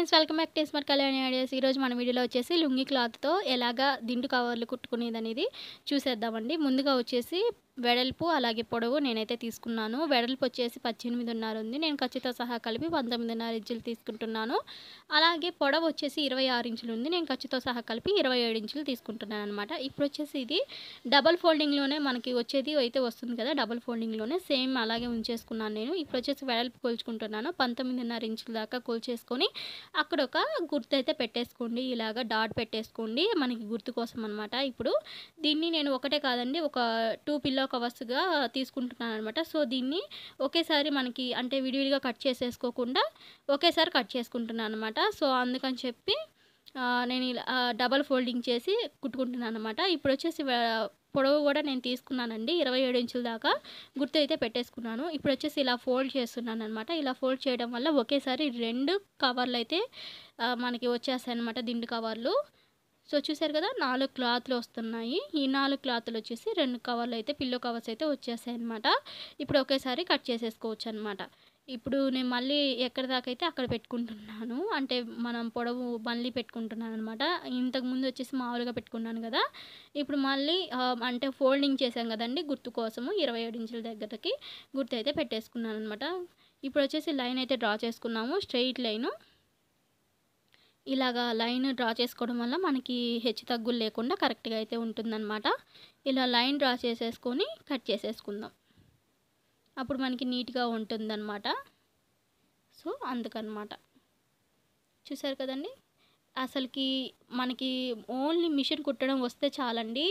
friends welcome back to స్మర్ Kalyan ideas ఈరోజు మన వీడియోలో వచ్చేసి లుంగి క్లాత్తో ఎలాగా దిండు కవర్లు కుట్టుకునేది అనేది చూసేద్దామండి ముందుగా వచ్చేసి వెడల్పు అలాగే పొడవు నేనైతే తీసుకున్నాను వెడల్పు వచ్చేసి పద్దెనిమిదిన్నర ఉంది నేను ఖచ్చిత సహా కలిపి పంతొమ్మిదిన్నర ఇంచులు తీసుకుంటున్నాను అలాగే పొడవు వచ్చేసి ఇరవై ఆరు ఇంచులు ఉంది నేను ఖచ్చిత సహా కలిపి ఇరవై ఏడు ఇంచులు తీసుకుంటున్నాను అనమాట ఇప్పుడు వచ్చేసి ఇది డబల్ ఫోల్డింగ్లోనే మనకి వచ్చేది అయితే వస్తుంది కదా డబల్ ఫోల్డింగ్లోనే సేమ్ అలాగే ఉంచేసుకున్నాను నేను ఇప్పుడు వచ్చేసి వెడల్పు కోల్చుకుంటున్నాను పంతొమ్మిదిన్నర ఇంచుల దాకా కోల్చేసుకొని అక్కడ ఒక గుర్తు అయితే పెట్టేసుకోండి ఇలాగ డాట్ పెట్టేసుకోండి మనకి గుర్తు కోసం అనమాట ఇప్పుడు దీన్ని నేను ఒకటే కాదండి ఒక టూ పిల్లో ఒక వస్తుగా తీసుకుంటున్నాను అనమాట సో దీన్ని ఒకేసారి మనకి అంటే విడివిడిగా కట్ చేసేసుకోకుండా ఒకేసారి కట్ చేసుకుంటున్నాను అనమాట సో అందుకని చెప్పి నేను ఇలా డబల్ ఫోల్డింగ్ చేసి కుట్టుకుంటున్నాను అనమాట ఇప్పుడు వచ్చేసి పొడవు కూడా నేను తీసుకున్నానండి ఇరవై ఏడు ఇంచుల దాకా గుర్తు అయితే పెట్టేసుకున్నాను ఇప్పుడు వచ్చేసి ఇలా ఫోల్డ్ చేస్తున్నాను అనమాట ఇలా ఫోల్డ్ చేయడం వల్ల ఒకేసారి రెండు కవర్లు అయితే మనకి వచ్చేస్తాయి అనమాట దిండు కవర్లు సో చూసారు కదా నాలుగు క్లాత్లు వస్తున్నాయి ఈ నాలుగు క్లాత్లు వచ్చేసి రెండు కవర్లు అయితే పిల్లో కవర్స్ అయితే వచ్చేసాయి అనమాట ఇప్పుడు ఒకేసారి కట్ చేసేసుకోవచ్చు అనమాట ఇప్పుడు నేను మళ్ళీ ఎక్కడి దాకా అయితే అక్కడ పెట్టుకుంటున్నాను అంటే మనం పొడవు మళ్ళీ పెట్టుకుంటున్నాను అనమాట ఇంతకుముందు వచ్చేసి మామూలుగా పెట్టుకున్నాను కదా ఇప్పుడు మళ్ళీ అంటే ఫోల్డింగ్ చేశాం కదండి గుర్తు కోసము ఇరవై ఏడు ఇంచుల దగ్గరకి గుర్తు అయితే పెట్టేసుకున్నాను అనమాట ఇప్పుడు వచ్చేసి లైన్ అయితే డ్రా చేసుకున్నాము స్ట్రెయిట్ లైను ఇలాగా లైన్ డ్రా చేసుకోవడం వల్ల మనకి హెచ్చు తగ్గులు లేకుండా కరెక్ట్గా అయితే ఉంటుందన్నమాట ఇలా లైన్ డ్రా చేసేసుకొని కట్ చేసేసుకుందాం అప్పుడు మనకి నీట్గా ఉంటుందన్నమాట సో అందుకనమాట చూసారు కదండి అసలుకి మనకి ఓన్లీ మిషన్ కుట్టడం వస్తే చాలండి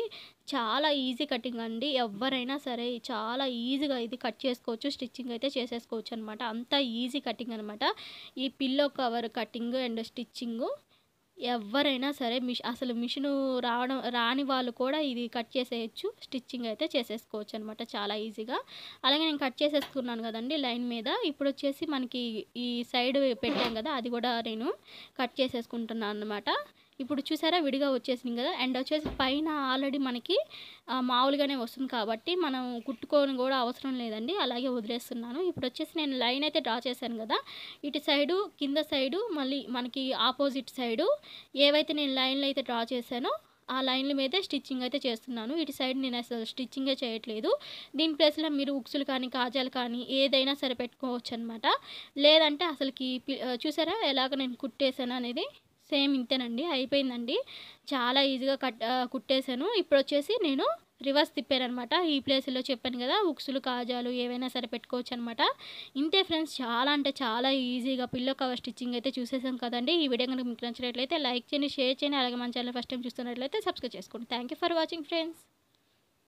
చాలా ఈజీ కటింగ్ అండి ఎవరైనా సరే చాలా ఈజీగా ఇది కట్ చేసుకోవచ్చు స్టిచ్చింగ్ అయితే చేసేసుకోవచ్చు అనమాట అంత ఈజీ కటింగ్ అనమాట ఈ pillow cover cutting and stitching ఎవరైనా సరే మిషన్ అసలు మిషన్ రావడం రాని వాళ్ళు కూడా ఇది కట్ చేసేయచ్చు స్టిచ్చింగ్ అయితే చేసేసుకోవచ్చు అనమాట చాలా ఈజీగా అలాగే నేను కట్ చేసేసుకున్నాను కదండి లైన్ మీద ఇప్పుడు వచ్చేసి మనకి ఈ సైడ్ పెట్టాం కదా అది కూడా నేను కట్ చేసేసుకుంటున్నాను అనమాట ఇప్పుడు చూసారా విడిగా వచ్చేసింది కదా అండ్ వచ్చేసి పైన ఆల్రెడీ మనకి మామూలుగానే వస్తుంది కాబట్టి మనం కుట్టుకొని కూడా అవసరం లేదండి అలాగే వదిలేస్తున్నాను ఇప్పుడు వచ్చేసి నేను లైన్ అయితే డ్రా చేశాను కదా ఇటు సైడు కింద సైడు మళ్ళీ మనకి ఆపోజిట్ సైడు ఏవైతే నేను లైన్లు అయితే డ్రా చేశానో ఆ లైన్ల మీదే స్టిచ్చింగ్ అయితే చేస్తున్నాను ఇటు సైడ్ నేను అసలు స్టిచ్చింగే చేయట్లేదు దీని ప్లేస్లో మీరు ఉక్సులు కానీ కాజాలు కానీ ఏదైనా సరే పెట్టుకోవచ్చు అనమాట లేదంటే అసలుకి చూసారా ఎలాగ నేను కుట్టేశాను అనేది సేమ్ ఇంతేనండి అయిపోయిందండి చాలా ఈజీగా కట్ కుట్టేశాను ఇప్పుడు వచ్చేసి నేను రివర్స్ తిప్పాను అనమాట ఈ ప్లేస్లో చెప్పాను కదా ఉక్సులు కాజాలు ఏవైనా సరే పెట్టుకోవచ్చు అనమాట ఇంతే ఫ్రెండ్స్ చాలా అంటే చాలా ఈజీగా పిల్లో కవర్ స్టిచ్చింగ్ అయితే చూసేసాం కదండి ఈ వీడియో కనుక మీకు నచ్చినట్లయితే లైక్ చేయండి షేర్ చేయండి అలాగే మన ఛానల్ ఫస్ట్ టైం చూస్తున్నట్లయితే సబ్స్క్రైబ్ చేసుకోండి థ్యాంక్ ఫర్ వాచింగ్ ఫ్రెండ్స్